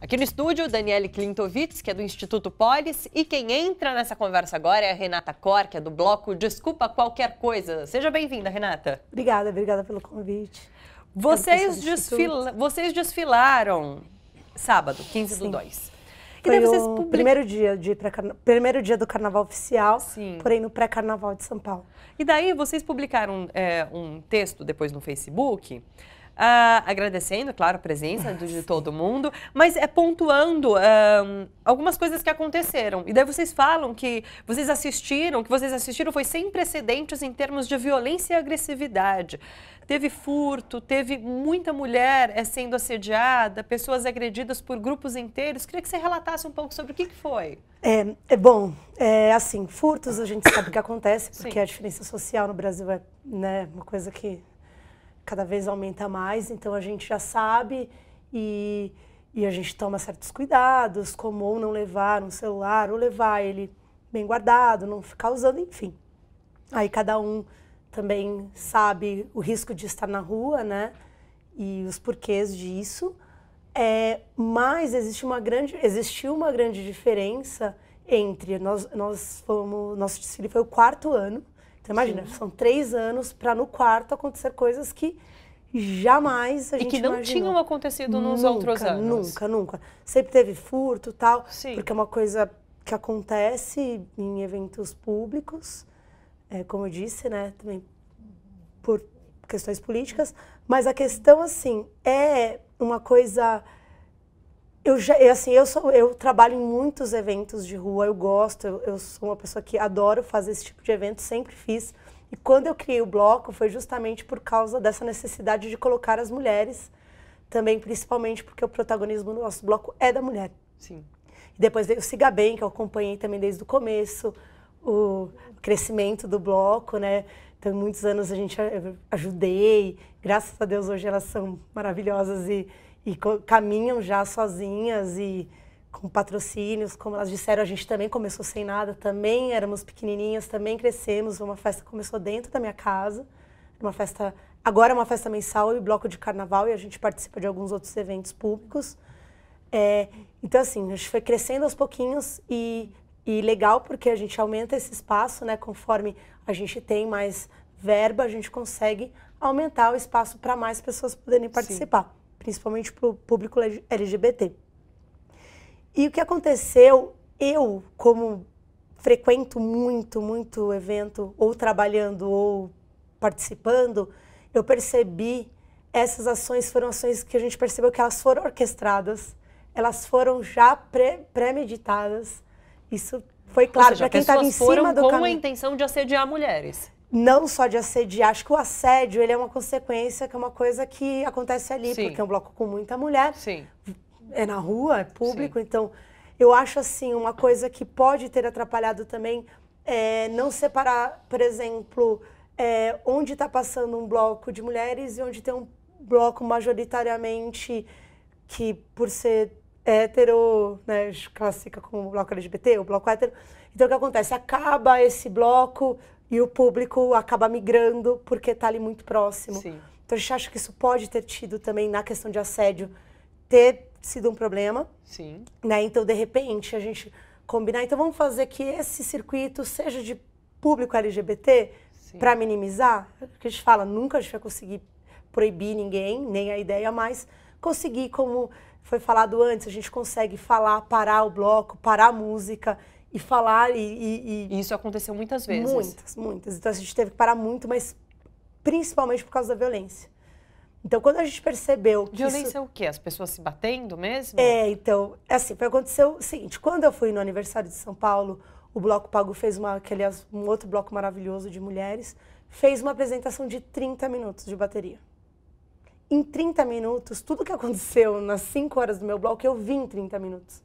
Aqui no estúdio, Daniele Klintovitz, que é do Instituto Polis, e quem entra nessa conversa agora é a Renata Cor, que é do bloco Desculpa Qualquer Coisa. Seja bem-vinda, Renata. Obrigada, obrigada pelo convite. Vocês, desfila... vocês desfilaram sábado, 15 Sim. do 2. Foi o public... primeiro, dia de carna... primeiro dia do carnaval oficial, Sim. porém no pré-carnaval de São Paulo. E daí vocês publicaram é, um texto depois no Facebook Uh, agradecendo, claro, a presença de todo mundo, mas é pontuando algumas coisas que aconteceram. E daí vocês falam que vocês assistiram, que vocês assistiram foi sem precedentes em termos de violência e agressividade. Teve furto, teve muita mulher eh, sendo assediada, pessoas agredidas por grupos inteiros. Queria que você relatasse um pouco sobre o que, que foi. É, é bom, é, assim, furtos a gente sabe que acontece, porque Sim. a diferença social no Brasil é né, uma coisa que cada vez aumenta mais, então a gente já sabe e, e a gente toma certos cuidados, como ou não levar um celular, ou levar ele bem guardado, não ficar usando, enfim. Aí cada um também sabe o risco de estar na rua, né? E os porquês disso. É, mas existe uma grande, existiu uma grande diferença entre nós, nós fomos, nosso desfile foi o quarto ano então imagina, Sim. são três anos para no quarto acontecer coisas que jamais a e gente E que não imaginou. tinham acontecido nos nunca, outros anos. Nunca, nunca. Sempre teve furto tal, Sim. porque é uma coisa que acontece em eventos públicos, é, como eu disse, né, também por questões políticas, mas a questão, assim, é uma coisa eu já, é assim, eu sou, eu trabalho em muitos eventos de rua, eu gosto, eu, eu, sou uma pessoa que adoro fazer esse tipo de evento, sempre fiz. E quando eu criei o bloco foi justamente por causa dessa necessidade de colocar as mulheres, também principalmente porque o protagonismo do nosso bloco é da mulher. Sim. E depois veio o Siga Bem, que eu acompanhei também desde o começo, o crescimento do bloco, né? Então, muitos anos a gente ajudei. Graças a Deus, hoje elas são maravilhosas e e caminham já sozinhas e com patrocínios, como elas disseram, a gente também começou sem nada, também éramos pequenininhas, também crescemos, uma festa começou dentro da minha casa, uma festa, agora é uma festa mensal e bloco de carnaval e a gente participa de alguns outros eventos públicos. É, então assim, a gente foi crescendo aos pouquinhos e, e legal porque a gente aumenta esse espaço, né, conforme a gente tem mais verba, a gente consegue aumentar o espaço para mais pessoas poderem participar. Sim principalmente para o público LGBT. E o que aconteceu, eu, como frequento muito, muito evento, ou trabalhando ou participando, eu percebi essas ações foram ações que a gente percebeu que elas foram orquestradas, elas foram já pré, premeditadas. Isso foi claro para quem estava em cima do caminho. a intenção de assediar mulheres não só de assediar. Acho que o assédio ele é uma consequência, que é uma coisa que acontece ali, Sim. porque é um bloco com muita mulher. Sim. É na rua, é público. Sim. Então, eu acho assim, uma coisa que pode ter atrapalhado também é não separar, por exemplo, é, onde está passando um bloco de mulheres e onde tem um bloco majoritariamente que, por ser hétero, né, classifica como bloco LGBT, o bloco hétero. Então, o que acontece? Acaba esse bloco, e o público acaba migrando porque está ali muito próximo. Sim. Então a gente acha que isso pode ter tido também na questão de assédio ter sido um problema. Sim. Né? Então de repente a gente combinar, então vamos fazer que esse circuito seja de público LGBT para minimizar, é que a gente fala, nunca a gente vai conseguir proibir ninguém, nem a ideia, mas conseguir como foi falado antes, a gente consegue falar, parar o bloco, parar a música e falar e, e, e... Isso aconteceu muitas vezes. Muitas, muitas. Então a gente teve que parar muito, mas principalmente por causa da violência. Então, quando a gente percebeu que. Violência isso... é o quê? As pessoas se batendo mesmo? É, então, assim, aconteceu o seguinte: quando eu fui no aniversário de São Paulo, o Bloco Pago fez uma, aquele um outro bloco maravilhoso de mulheres, fez uma apresentação de 30 minutos de bateria. Em 30 minutos, tudo que aconteceu nas 5 horas do meu bloco, eu vi em 30 minutos.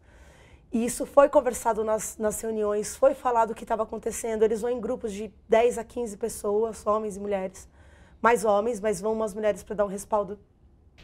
E isso foi conversado nas, nas reuniões, foi falado o que estava acontecendo. Eles vão em grupos de 10 a 15 pessoas, homens e mulheres. Mais homens, mas vão umas mulheres para dar um respaldo.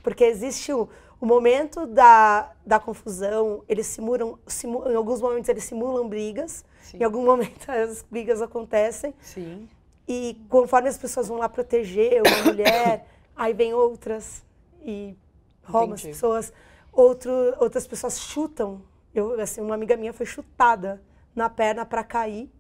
Porque existe o, o momento da, da confusão, eles simulam, simulam, em alguns momentos eles simulam brigas, Sim. em algum momento as brigas acontecem. Sim. E conforme as pessoas vão lá proteger uma mulher, aí vem outras e roubam as pessoas. Outro, outras pessoas chutam eu, assim, uma amiga minha foi chutada na perna para cair,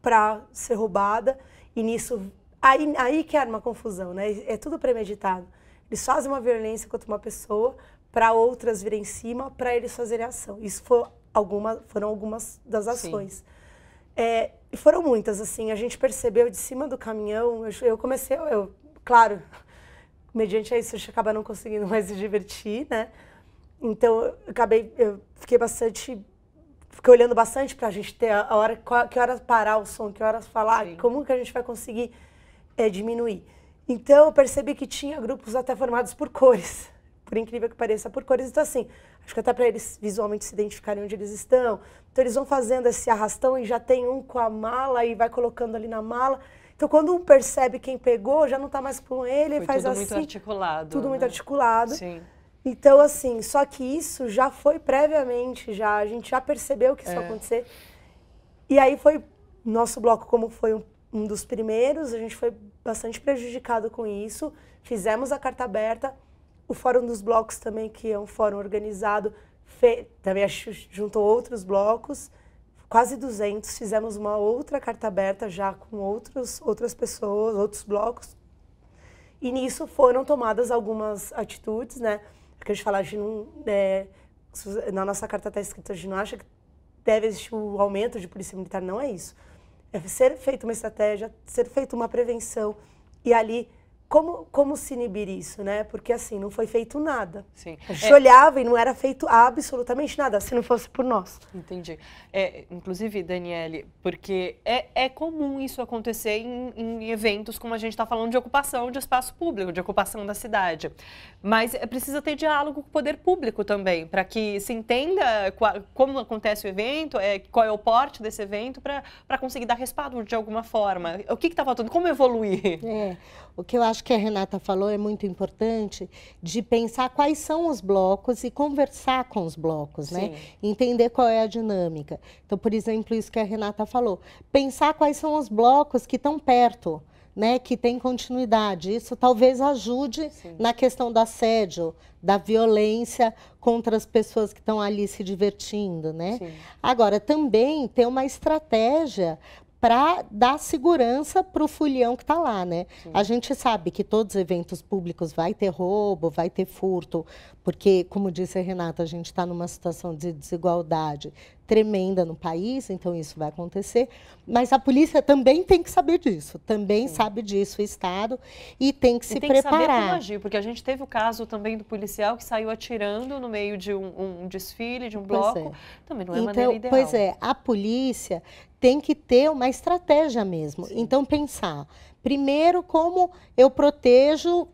para ser roubada. E nisso, aí, aí que era uma confusão, né? É tudo premeditado. Eles fazem uma violência contra uma pessoa para outras virem em cima, para eles fazerem ação. Isso foi alguma, foram algumas das ações. É, e é, foram muitas, assim. A gente percebeu de cima do caminhão, eu, eu comecei, eu, claro, mediante a isso, a gente acaba não conseguindo mais se divertir, né? Então, eu acabei, eu fiquei bastante, fiquei olhando bastante para a gente ter a hora, que horas parar o som, que horas falar, Sim. como que a gente vai conseguir é, diminuir. Então, eu percebi que tinha grupos até formados por cores, por incrível que pareça, por cores. Então, assim, acho que até para eles visualmente se identificarem onde eles estão. Então, eles vão fazendo esse arrastão e já tem um com a mala e vai colocando ali na mala. Então, quando um percebe quem pegou, já não está mais com ele, Foi faz tudo assim. Tudo muito articulado. Tudo né? muito articulado. Sim. Então, assim, só que isso já foi previamente, já a gente já percebeu que isso é. ia acontecer. E aí foi, nosso bloco, como foi um, um dos primeiros, a gente foi bastante prejudicado com isso. Fizemos a carta aberta. O Fórum dos Blocos também, que é um fórum organizado, fe, também juntou outros blocos, quase 200. Fizemos uma outra carta aberta já com outros, outras pessoas, outros blocos. E nisso foram tomadas algumas atitudes, né? Porque a gente fala, a gente não, é, na nossa carta está escrito, a gente não acha que deve existir o aumento de polícia militar, não é isso. É ser feita uma estratégia, ser feita uma prevenção e ali como, como se inibir isso, né? Porque assim, não foi feito nada. Sim. A gente é... olhava e não era feito absolutamente nada, se não fosse por nós. Entendi. É, inclusive, Daniele, porque é, é comum isso acontecer em, em eventos como a gente está falando de ocupação de espaço público, de ocupação da cidade. Mas é, precisa ter diálogo com o poder público também, para que se entenda qual, como acontece o evento, é, qual é o porte desse evento, para conseguir dar respaldo de alguma forma. O que está faltando? Como evoluir? É. O que eu acho que a Renata falou é muito importante de pensar quais são os blocos e conversar com os blocos, né? Sim. né? Entender qual é a dinâmica. Então, por exemplo, isso que a Renata falou, pensar quais são os blocos que estão perto. Né, que tem continuidade. Isso talvez ajude Sim. na questão do assédio, da violência contra as pessoas que estão ali se divertindo. Né? Sim. Agora, também ter uma estratégia para dar segurança para o folião que está lá, né? Sim. A gente sabe que todos os eventos públicos vai ter roubo, vai ter furto, porque, como disse a Renata, a gente está numa situação de desigualdade, tremenda no país, então isso vai acontecer. Mas a polícia também tem que saber disso, também Sim. sabe disso o Estado e tem que se tem preparar. Tem que saber como agir, porque a gente teve o caso também do policial que saiu atirando no meio de um, um desfile, de um bloco. É. Também não é então, maneira ideal. Pois é, a polícia tem que ter uma estratégia mesmo. Sim. Então pensar, primeiro como eu protejo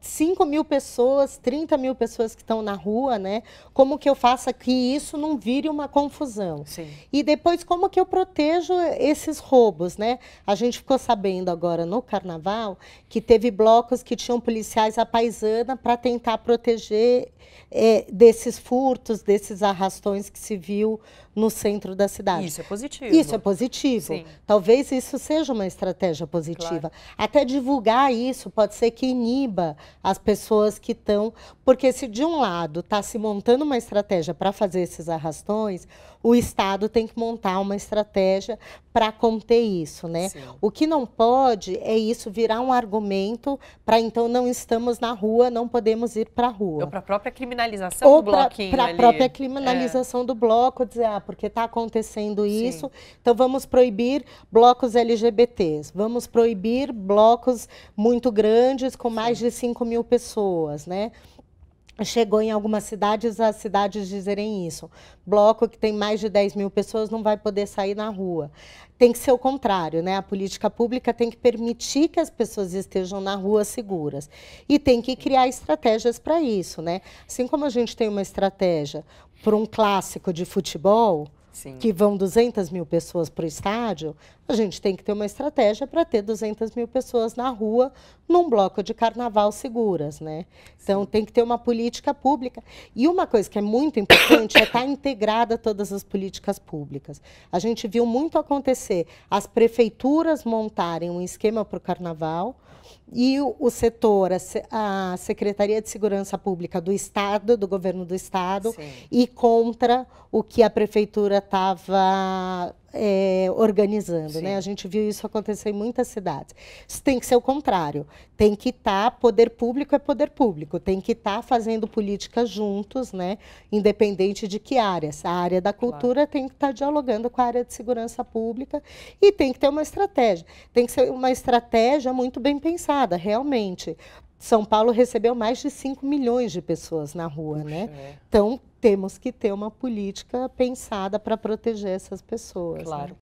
5 mil pessoas, 30 mil pessoas que estão na rua, né? Como que eu faça que isso não vire uma confusão? Sim. E depois, como que eu protejo esses roubos, né? A gente ficou sabendo agora no carnaval que teve blocos que tinham policiais à paisana para tentar proteger é, desses furtos, desses arrastões que se viu no centro da cidade. Isso é positivo. Isso é positivo. Sim. Talvez isso seja uma estratégia positiva. Claro. Até divulgar isso pode ser que iniba as pessoas que estão. Porque se de um lado está se montando uma estratégia para fazer esses arrastões, o Estado tem que montar uma estratégia para conter isso. Né? O que não pode é isso virar um argumento para então não estamos na rua, não podemos ir para a rua. Ou para a própria criminalização Ou do pra, bloquinho. Para a própria é. criminalização é. do bloco, dizer, ah, porque está acontecendo isso, Sim. então vamos proibir blocos LGBTs, vamos proibir blocos muito grandes, com mais de 5 5 mil pessoas, né? Chegou em algumas cidades as cidades dizerem isso. Bloco que tem mais de 10 mil pessoas não vai poder sair na rua. Tem que ser o contrário, né? A política pública tem que permitir que as pessoas estejam na rua seguras. E tem que criar estratégias para isso, né? Assim como a gente tem uma estratégia para um clássico de futebol, Sim. que vão 200 mil pessoas para o estádio, a gente tem que ter uma estratégia para ter 200 mil pessoas na rua num bloco de carnaval seguras, né? Então Sim. tem que ter uma política pública. E uma coisa que é muito importante é estar tá integrada todas as políticas públicas. A gente viu muito acontecer as prefeituras montarem um esquema para o carnaval, e o setor, a Secretaria de Segurança Pública do Estado, do governo do Estado, Sim. e contra o que a prefeitura estava é, organizando. Né? A gente viu isso acontecer em muitas cidades. Isso tem que ser o contrário. Tem que estar, tá, poder público é poder público, tem que estar tá fazendo política juntos, né? independente de que área. A área da cultura claro. tem que estar tá dialogando com a área de segurança pública e tem que ter uma estratégia. Tem que ser uma estratégia muito bem pensada realmente. São Paulo recebeu mais de 5 milhões de pessoas na rua, Puxa, né? É. Então, temos que ter uma política pensada para proteger essas pessoas. Né? Claro. Né?